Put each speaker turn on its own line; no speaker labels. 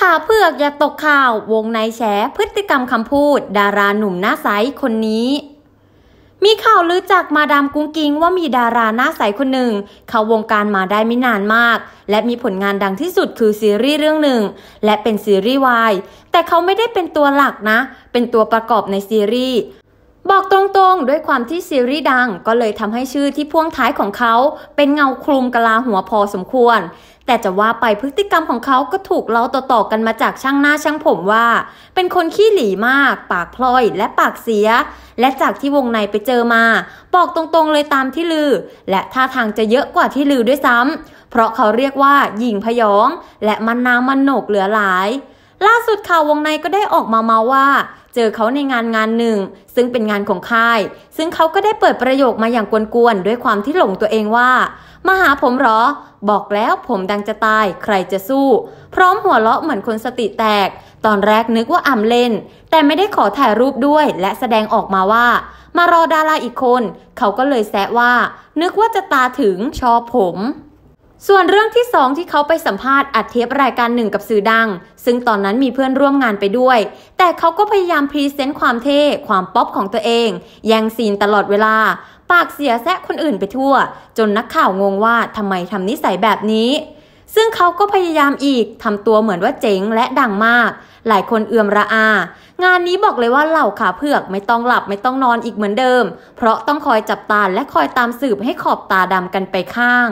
ข่าวเพือกอย่าตกข่าววงในแฉพฤติกรรมคำพูดดาราหนุ่มหน้าใสคนนี้ มีข่าวลือจากมาดามกุ้งกิ้งว่ามีดาราหน้าใสคนหนึ่ง เข้าวงการมาได้ไม่นานมาก และมีผลงานดังที่สุดคือซีรีส์เรื่องหนึ่งและเป็นซีรีส์วายแต่เขาไม่ได้เป็นตัวหลักนะ เป็นตัวประกอบในซีรีส์บอกตรงๆด้วยความที่ซีรีส์ดังก็เลยทำให้ชื่อที่พ่วงท้ายของเขาเป็นเงาคลุมกะลาหัวพอสมควร แต่จะว่าไปพฤติกรรมของเขาก็ถูกเล่าต่อๆกันมาจากช่างหน้าช่างผมว่า เป็นคนขี้หลีมาก ปากพลอยและปากเสีย และจากที่วงในไปเจอมา บอกตรงๆเลยตามที่ลือ และท่าทางจะเยอะกว่าที่ลือด้วยซ้ำเพราะเขาเรียกว่า หญิงพยอง และมันนางมันโหนกเหลือหลาย ล่าสุดข่าววงในก็ได้ออกมาเมาว่าเจอเขาในงานงานหนึ่งซึ่งเป็นงานของค่าย ซึ่งเขาก็ได้เปิดประโยคมาอย่างกวนๆ ด้วยความที่หลงตัวเองว่า มาหาผมหรอ บอกแล้วผมดังจะตายใครจะสู้ พร้อมหัวเราะเหมือนคนสติแตก ตอนแรกนึกว่าอำเล่น แต่ไม่ได้ขอถ่ายรูปด้วย และแสดงออกมาว่า มารอดาราอีกคน เขาก็เลยแซะว่า นึกว่าจะตาถึง ชอบผมส่วนเรื่องที่2ที่เขาไปสัมภาษณ์อัดเทปรายการหนึ่งกับสื่อดัง ซึ่งตอนนั้นมีเพื่อนร่วมงานไปด้วย แต่เขาก็พยายามพรีเซนต์ความเท่ความป๊อปของตัวเอง แย่งซีนตลอดเวลา ปากเสียแซะคนอื่นไปทั่ว จนนักข่าวงงว่าทำไมทำนิสัยแบบนี้ ซึ่งเขาก็พยายามอีกทำตัวเหมือนว่าเจ๋งและดังมาก หลายคนเอือมระอา งานนี้บอกเลยว่าเหล่าขาเผือกไม่ต้องหลับไม่ต้องนอนอีกเหมือนเดิม เพราะต้องคอยจับตาและคอยตามสืบให้ขอบตาดำกันไปข้าง